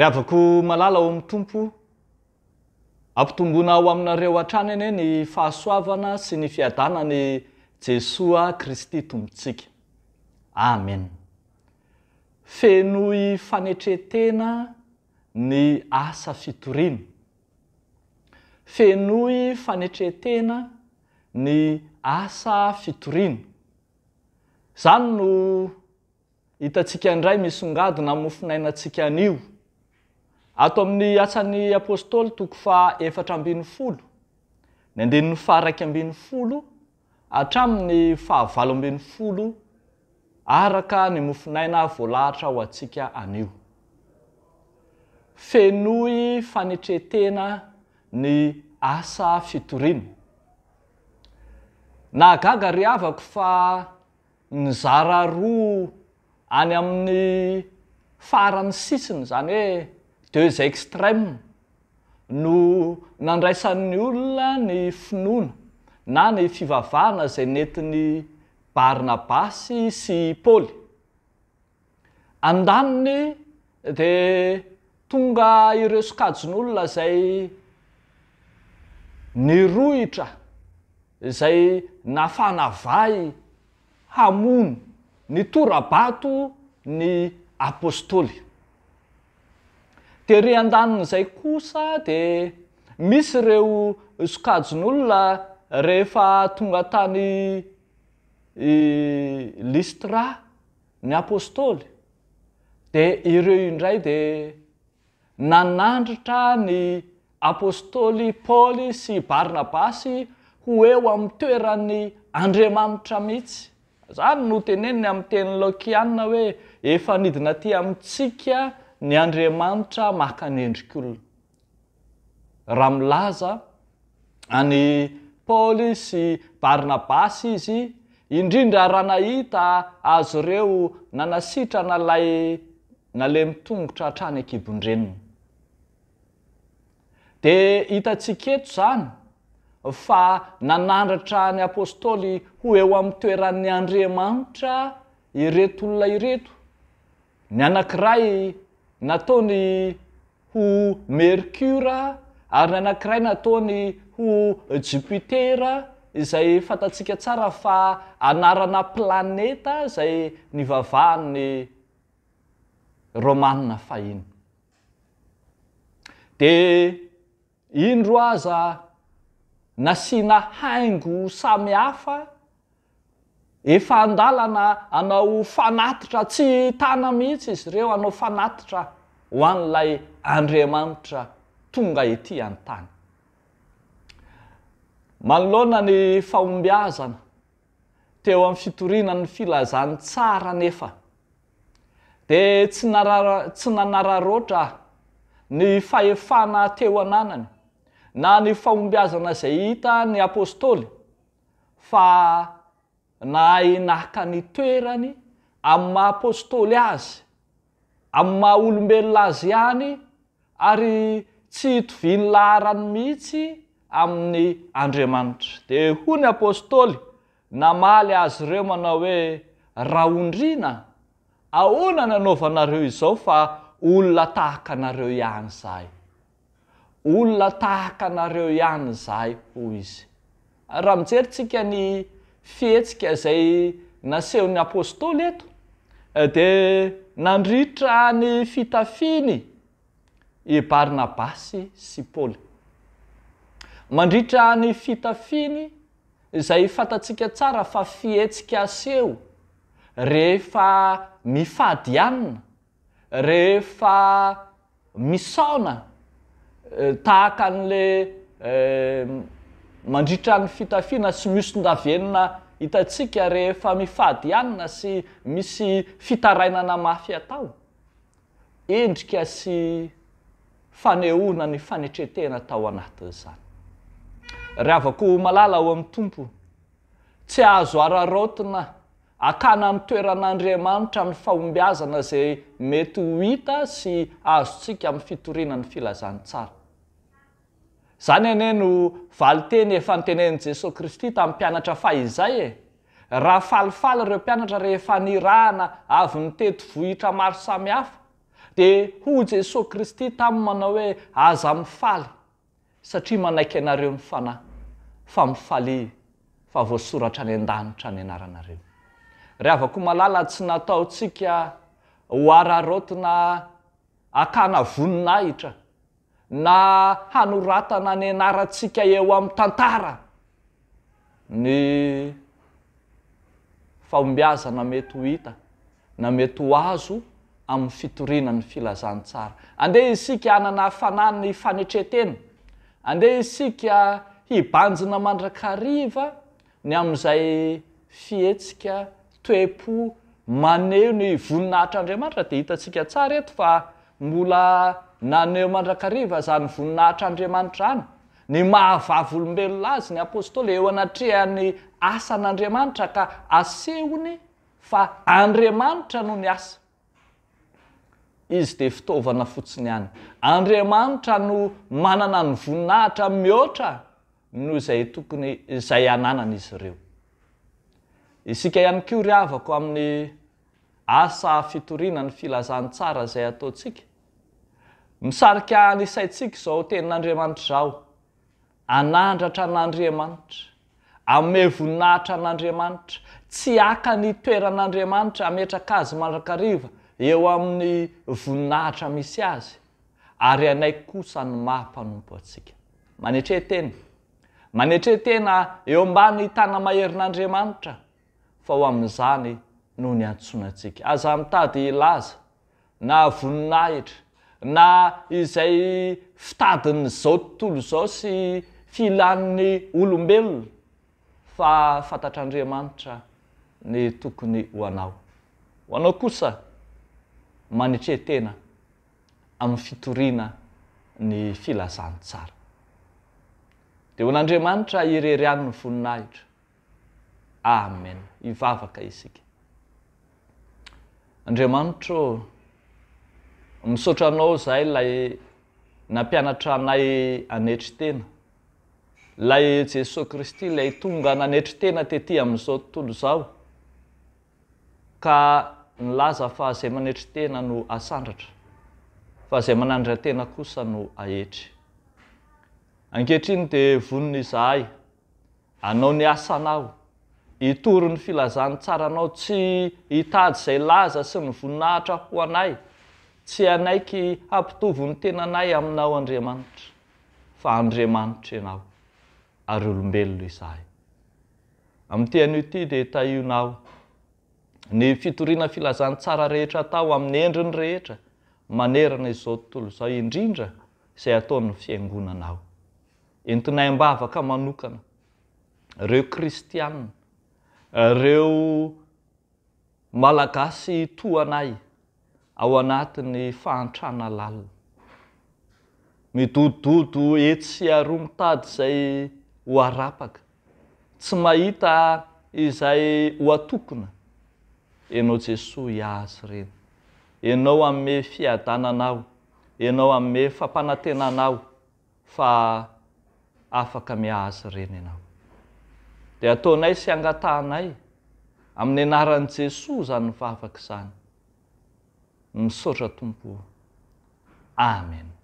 ryhavako malala ao amn'ny tompo ampitombona ao aminareo a-trany ane ny fahasoavana sy ny fiadanany jesoa kristy tompotsika amen fenoy fanetretena ny asa fitorina fenoy fanetretena ny asa fitorina zany no hitatsika ndray misy ongadona mofinainatsika anio ato amin'ny asan'ny apostôly toko fa efatra ambin'ny folo ny andini'ny faharaiky ambin'ny folo atramin'ny fahavalo ambin'ny folo araka ny mofinaina voalahatra ho atsika anio fenoy fanetretena ny asa fitoriny na gaga ry havako fa ny zara roa any amin'ny farany sisiny zany hoe de oe izay extrema no nandraisan'ny olona ny finona na ny fivavahana zay netiny barnabasy sy paly andaony de tonga ireo sokajonyolona zay ny rohitra zay nafanavay hamono ny torabato ny apôstôly tery an-danon' izay kosa di misy reo sokajon'olona rehefa tonga tany listra ny apôstôly de ireo indray di nanandritra ny apôstôly paoly sy barnabasy hoeo am'y toeran'ny andriamanitra mihitsy zany no teneniny am'y teni laokianina hoe efa nidina ty amitsika ny andriamanitra maka anyendrik'olona raha milaza any paoly sy barnabasy izy indrindra ranahita azo reo nanasitra nalay nale mitongotra hatrany ankibon-drenina de hitatsiketo zany fa nanandratra any apôstôly ho eo amn'ny toeran'ny andriamanitra iretoolona ireto ny anank'iray nataony ho mercura ary ny anank'iray nataony ho jupitera izay fantatsika tsara fa anarana planeta zay ny vavahany romanina fahina de indro aza nasiana haingo samy hafa efa ndalana anao fanatitra tsy tana mihitsy izy reo anao fanatitra ho an'ilay andriamanitra tonga ityan tany manloana ny faombiazana teo ami'ny fitorinany filazany tsara nefa de tsynar- tsy nanararoatra ny fahefana teo ananany na ny faombiazana zay hita ny apôstôly fa nai nahaka ny toerany amy maa apôstôly azy amy maha olombelona azy ihany ary tsy hitoviny laharany mihitsy amin'ny andriamanitra de ho ny apôstôly namaly azy reo manao hoe raa ondrina aonany anaova anareo izao fa olona tahaka anareo ihany zahy olona tahaka anareo ihany zahy hoy izy raha mitseritsika ny fietsika zay naseho n'ny apôstôly eto eh, de nandritra any fitafiny i barnabasy sy paly mandritra any fitafiny zay fantatsika tsara fa fihetsika seo rehefa mifadyanina rehefa misaona eh, tahaka an'le eh, mandritrany fitafiana sy misondavenina hitatsika rehefa mifady anina sy misy fitarainana mafy atao indrika sy faneoinany fanetretena tao anatin'zany ryavako malala ao am'ny tompo tsy ahazo ararotina akana amy toeran'andremanitra am'y faombiazana zay mety ho hita sy azotsika am'y fitorinany filazantsara zany ene no valiteny efa nitenen' jesosy kristy tam'y mpianatra fa izay e raha falifaly reo mpianatra rehefa nirahana avy nytety vohitra maro samy hafa de ho jesosy kristy tamiy manao hoe aza mifaly satria manakeavakomalala tsy nataotsika hoararotina akana voninahitra na hanoratana ny anaratsika eo am'y tantara ny faombiazana mety ho ita na mety ho azo am'y fitorinany filazan tsara ande isika anana fanany fanetreteny ande isika hibanjina mandrakariva ny am'izay fietsika toepo maneo ny voninahitr'andriamanitra de hitatsika tsara eto fa mbola naneo mandrakariva zany voninahitra andriamanitra any ny mahavavy olombelona azy ny apôstôly eo anatrea ny asan'andriamanitra ka asehony fa andriamanitra noho ny asa izy de fitaovana fotsinyany andriamanitra no manana ny voninahitra mihoatra noo zay tokony zay anazy eokianykory avako amin'ny asa fitorina ny filazantsara zay ataotsika misarik'any saitsika zao tenin'andriamanitra zao anandratra n'andriamanitra ame voninahitra an'andriamanitra tsy aka ny toeran'andriamanitra ametrak' azy manrakariva eo amin'ny voninahitra misy azy ary anaik kosa ny maha mpanompo atsika manetre tena manetre tena eo ambany tanamaherin'andriamanitra fa o amin'izany noho ny antsona atsika aza mitady laza na voninahitra na izay fitadin'zao tontolo zao sy fiilannn'ny olombelona fa fantatr'andriamanitra ny tokony ho anao ho anao kosa manitretena ami'y fitorina ny filazan tsara de ho an'andriamanitra irery any ny voninahitra amen ivavaka isika andriamanitra o misotra anao zay lay nampianatra anay anetry tena lay jesosy kristy lay tonga nanetri tena tety am'izao tontolo zao ka ny laza fa zay manetry tena no asandratra fa zay manandrantena kosa no aetry ankehtr iny de vononyzahay anao ny asanao itoro ny filazany tsara anao tsy itady zay laza sy ny voninahatra ho anay tsy anaiky hampitovo n'ny tenanay aminao andriamanitra fa andriamanitra ianao ary olombelono izahay ami'y tean'io ty de taionao ny fitoriana filazan tsara rehetra atao amin'ny endriny rehetra manerana izao tontolo zay indrindra zay ataony fiangonanao entinay am-baavaka manokana reo kristiana reo malagasy toanay ao anatiny fahantrana lalina midododo etsy aroa mitady zay hoarapaka tsy mahita izay hoatokona anao jesos iahzy ireny anao amme fiadananao anao amme fampanatenanao fa afaka miahzy reny anao de ataonay sy angatanay amin'ny anaran' jesos zany y faavaky izany um soja tumpu. Amen.